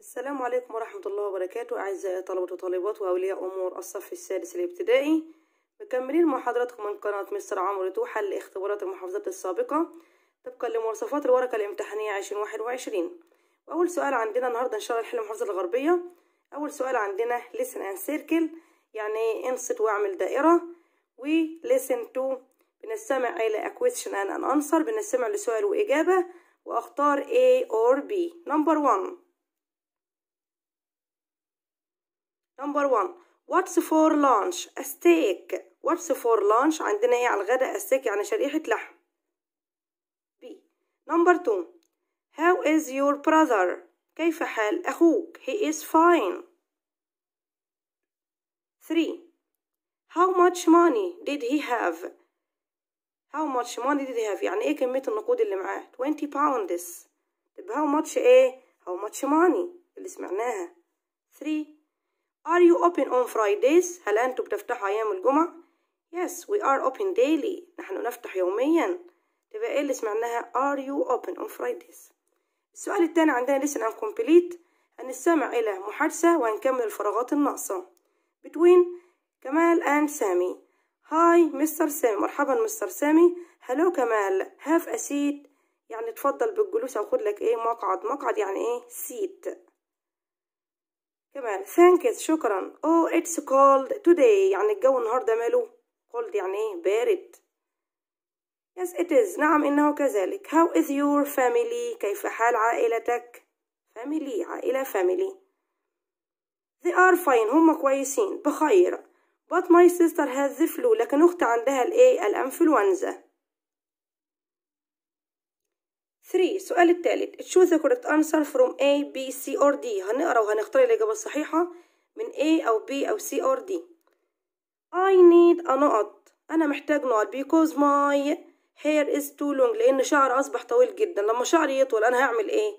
السلام عليكم ورحمة الله وبركاته أعزائي طلبة وطالبات وأولياء أمور الصف السادس الابتدائي مكملين مع حضراتكم من قناة مستر عمرو توحة لاختبارات المحافظات السابقة طبقا لمواصفات الورقة الامتحانية عشرين واحد وعشرين وأول سؤال عندنا النهاردة إن شاء الله نحل المحافظة الغربية أول سؤال عندنا listen and circle يعني انصت واعمل دائرة و listen to بنستمع إلى a question and an answer بنستمع لسؤال وإجابة وأختار A or B number one نمبر 1 واتس فور لانش استيك واتس فور لانش عندنا ايه على الغداء استيك يعني شريحة لحم بي نمبر 2 هاو از يور براذر كيف حال أخوك he is fine 3 هاو much money did he have how much money did he have يعني ايه كمية النقود اللي معاه 20 pounds طب how much ايه how much money اللي سمعناها 3 Are you open on Fridays؟ هل أنتم بتفتحوا أيام الجمعة؟ Yes, we are open daily. نحن نفتح يوميا. تبقى إيه اللي سمعناها Are you open on Fridays؟ السؤال التاني عندنا listen and complete. هنستمع إلى محادثة وهنكمل الفراغات الناقصة. Between كمال and سامي. Hi, مستر سامي. مرحبا مستر سامي. Hello كمال. Have a seat. يعني تفضل بالجلوس أو خد لك إيه مقعد. مقعد يعني إيه؟ seat. ثانكس شكرا او اتس كولد توداي يعني الجو النهارده ماله كولد يعني ايه بارد yes it is نعم انه كذلك how is your family كيف حال عائلتك family عائله family they are fine هم كويسين بخير but my sister has the flu لكن اختي عندها الايه الانفلونزا 3 السؤال الثالث choose the correct answer from A B C or D هنقرا وهنختار الإجابة الصحيحة من A أو B أو C or D I need a نقط أنا محتاج نقط because my hair is too long لأن شعر أصبح طويل جدا لما شعري يطول أنا هعمل إيه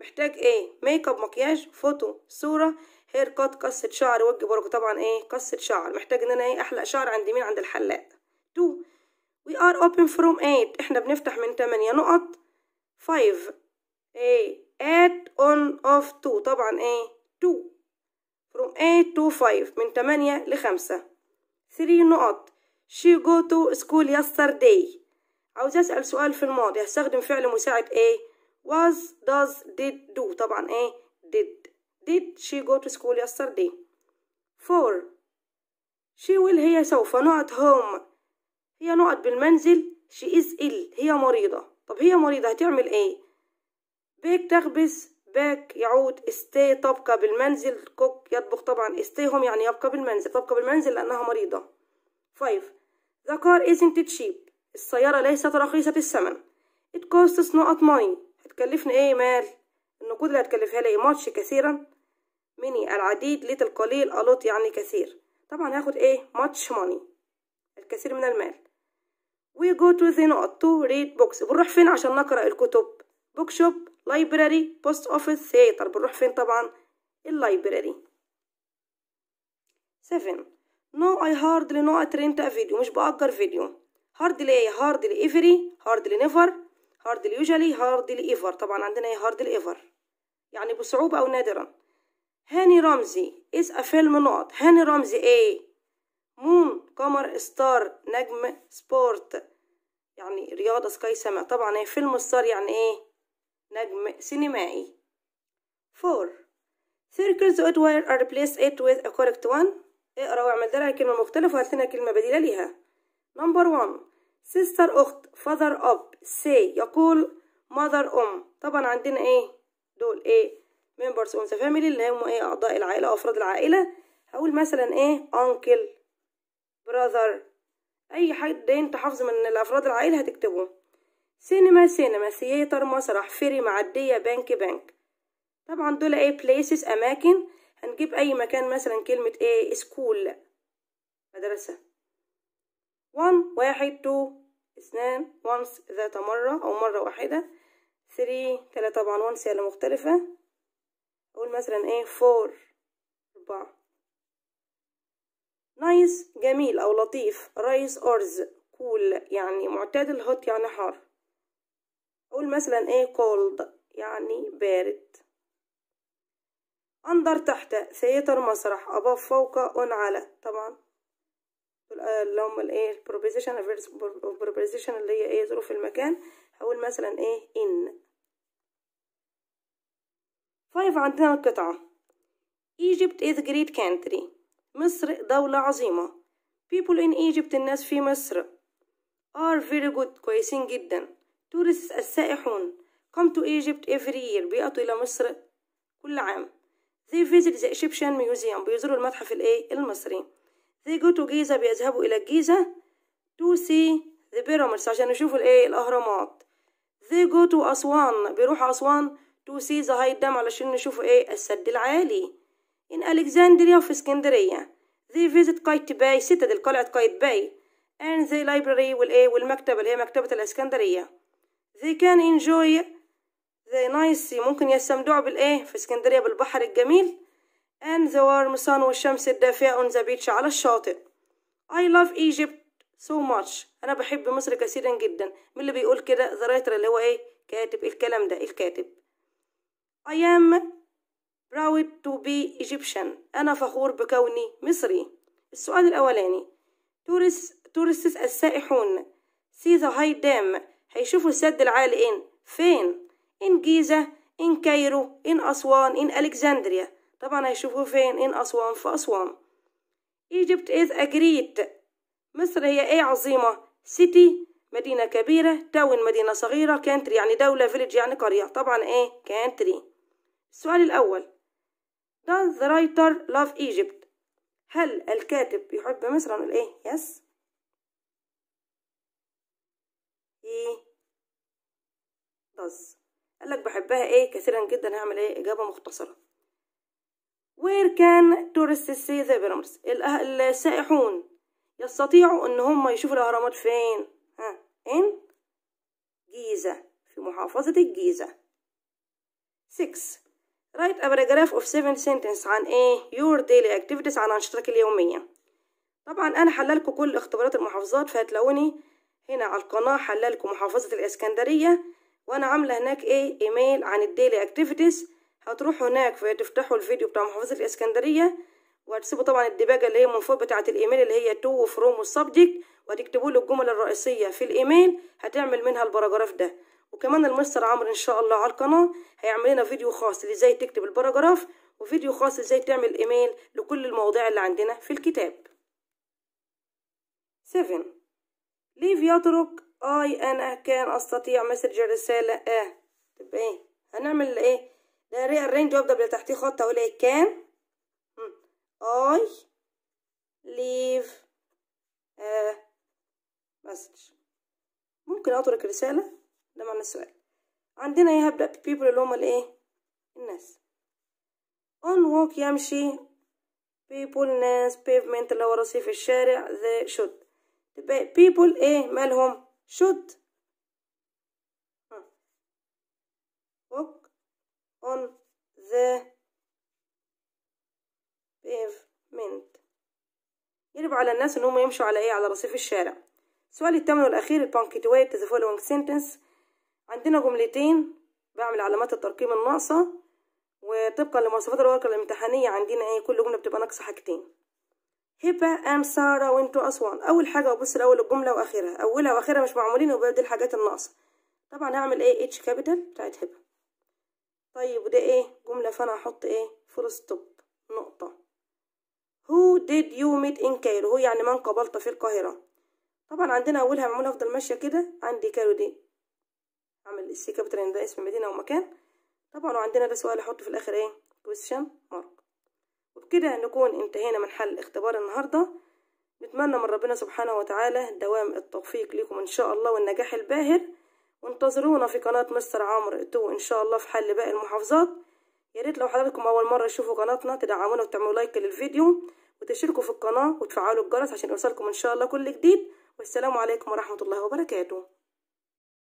محتاج إيه ميك اب مكياج فوتو صورة هير كات قصة شعر وجه برضه طبعا إيه قصة شعر محتاج إن أنا إيه أحلق شعر عند مين عند الحلاق 2 we are open from 8 إحنا بنفتح من 8 نقط five ايه at on of two طبعا ايه two from eight to five من تمانية لخمسة three نقط she go to school yesterday عاوز أسأل سؤال في الماضي هستخدم فعل مساعد ايه was does did do طبعا ايه did did she go to school yesterday four she will هي سوف نقط home هي نقط بالمنزل she is ill هي مريضة طب هي مريضة هتعمل ايه بيك تخبز باك يعود استي تبقى بالمنزل كوك يطبخ طبعا استي هم يعني يبقى بالمنزل تبقى بالمنزل لأنها مريضة فايف The car isn't cheap السيارة ليست رخيصة الثمن It costs not money هتكلفنا ايه مال النقود اللي هتكلفها لي ماتش كثيرا مني العديد ليت القليل ألوت يعني كثير طبعا هاخد ايه ماتش ماني الكثير من المال وي جو تو ذي نقط تو ريد بوكس بنروح فين عشان نقرا الكتب بوك شوب لايبراري بوست اوفيس ثياتر بنروح فين طبعا اللايبراري 7 نو اي هارد لي نو اترينت ا فيديو مش باجر فيديو هارد لي ايه هارد لي ايفري هارد لي نيفر هارد لي يوجالي هارد لي ايفر طبعا عندنا ايه هارد لي ايفر يعني بصعوبه او نادرا هاني رمزي از ا فيلم نقط هاني رمزي ايه موم قمر ستار نجم سبورت يعني رياضة سكاي سماء طبعا هي إيه، فيلم ستار يعني ايه نجم سينمائي 4 circles wood wire are replace it with a correct one اقرا واعمل درع كلمة مختلفة وهات لنا كلمة بديلة ليها نمبر وان sister اخت father up say يقول mother ام طبعا عندنا ايه دول ايه members of the family اللي هم ايه اعضاء العائلة او افراد العائلة هقول مثلا ايه uncle براذر اي حد انت حافظ من الافراد العائله هتكتبه سينما سينما سياتر مسرح فيري معديه بنك بنك طبعا دول ايه places اماكن هنجيب اي مكان مثلا كلمه ايه سكول مدرسه وان واحد تو اثنان وانس ذات مره او مره واحده ثري تلاتة طبعا وانس هي مختلفه اقول مثلا ايه فور اربعه نايس جميل أو لطيف رايس أرز كول يعني معتدل هوت يعني حار أقول مثلا إيه كولد يعني بارد أندر تحت ثياتر مسرح أباف فوق أون على طبعا آه، اللي هم الإيه البروبوزيشن البروبوزيشن اللي هي إيه ظروف المكان هقول مثلا إيه إن فايف عندنا القطعة Egypt is a great country مصر دولة عظيمة people in Egypt الناس في مصر are very good كويسين جدا tourists السائحون come to Egypt every year بيأتوا إلى مصر كل عام they visit the Egyptian museum بيزوروا المتحف الإيه المصري they go to Giza بيذهبوا إلى الجيزة to see the pyramids عشان يشوفوا الإيه الأهرامات they go to أسوان بيروحوا أسوان to see the high dam علشان يشوفوا إيه السد العالي in Alexandria وفي اسكندرية they visit قايت باي ستة دي قلعة قايت باي and the library والإيه والمكتبة اللي هي مكتبة الإسكندرية they can enjoy the nice eh, ممكن يستمتعوا بالإيه eh, في اسكندرية بالبحر الجميل and the warm sun والشمس الدافئة on the beach على الشاطئ I love Egypt so much أنا بحب مصر كثيرا جدا مين اللي بيقول كده the writer اللي هو إيه كاتب إيه الكلام ده إيه الكاتب I am proud to be Egyptian أنا فخور بكوني مصري السؤال الأولاني tourists السائحون see the high dam هيشوفوا السد العالي فين in جيزة in كايرو in أسوان in ألكسندريا طبعا هيشوفوه فين in أسوان في أسوان Egypt is a great مصر هي ايه عظيمة city مدينة كبيرة town مدينة صغيرة كانتري يعني دولة village يعني قرية طبعا ايه كانتري السؤال الأول Does the writer love Egypt هل الكاتب يحب مصر هنقول ايه yes he does قال لك بحبها ايه كثيرا جدا هعمل ايه اجابه مختصره where can tourists see the pyramids أه، السائحون يستطيعوا ان هم يشوفوا الاهرامات فين ها in جيزه في محافظه الجيزه 6 write a paragraph of seven sentences عن ايه your daily activities عن أنشطتك اليومية طبعا أنا حللكم كل اختبارات المحافظات فهتلاقوني هنا على القناة حللكم محافظة الإسكندرية وأنا عاملة هناك ايه ايميل عن الديلي اكتيفيتيز هتروحوا هناك فتفتحوا الفيديو بتاع محافظة الإسكندرية وهتسيبوا طبعا الدباجة اللي هي من فوق بتاعة الإيميل اللي هي تو وفروم والسبجكت وهتكتبوا له الجمل الرئيسية في الإيميل هتعمل منها البراجراف ده وكمان المستر عمرو ان شاء الله على القناه هيعمل لنا فيديو خاص ازاي تكتب الباراجراف وفيديو خاص ازاي تعمل ايميل لكل المواضيع اللي عندنا في الكتاب 7 ليف يترك اي انا كان استطيع مسج الرساله اه تبقى ايه هنعمل ايه ده الرينج يبدا باللي تحتيه خط اهو إيه؟ كان اي ليف اه مسج ممكن اترك رساله ده معنى السؤال عندنا ايه هبدأ people اللي هما الايه الناس on walk يمشي people ناس pavement اللي هو رصيف الشارع the should تبقى people ايه مالهم should walk on the pavement يجب على الناس ان هم يمشوا على ايه على رصيف الشارع السؤال الثامن والاخير البانكتويت ذا فولوينج following sentence عندنا جملتين بعمل علامات الترقيم الناقصة وطبقا لمواصفات الورقة الامتحانية عندنا ايه كل جملة بتبقى ناقصة حاجتين هبة ام سارة وانتو اسوان اول حاجة ببص الاول الجملة واخرها اولها واخرها مش معمولين وبدي الحاجات الناقصة طبعا هعمل ايه اتش كابيتال بتاعت هبة طيب وده ايه جملة فانا هحط ايه فول ستوب نقطة هو ديد يو ميت ان كايرو هو يعني من قابلت في القاهرة طبعا عندنا اولها معمولة افضل ماشية كده عندي كايرو دي اعمل السي كابيتال ان ده اسم مدينه ومكان طبعا وعندنا ده سؤال احطه في الاخر ايه كويستشن مارك وبكده نكون انتهينا من حل اختبار النهارده نتمنى من ربنا سبحانه وتعالى دوام التوفيق ليكم ان شاء الله والنجاح الباهر وانتظرونا في قناه مستر عمرو تو ان شاء الله في حل باقي المحافظات يا ريت لو حضراتكم اول مره تشوفوا قناتنا تدعمونا وتعملوا لايك للفيديو وتشتركوا في القناه وتفعلوا الجرس عشان يوصلكم ان شاء الله كل جديد والسلام عليكم ورحمه الله وبركاته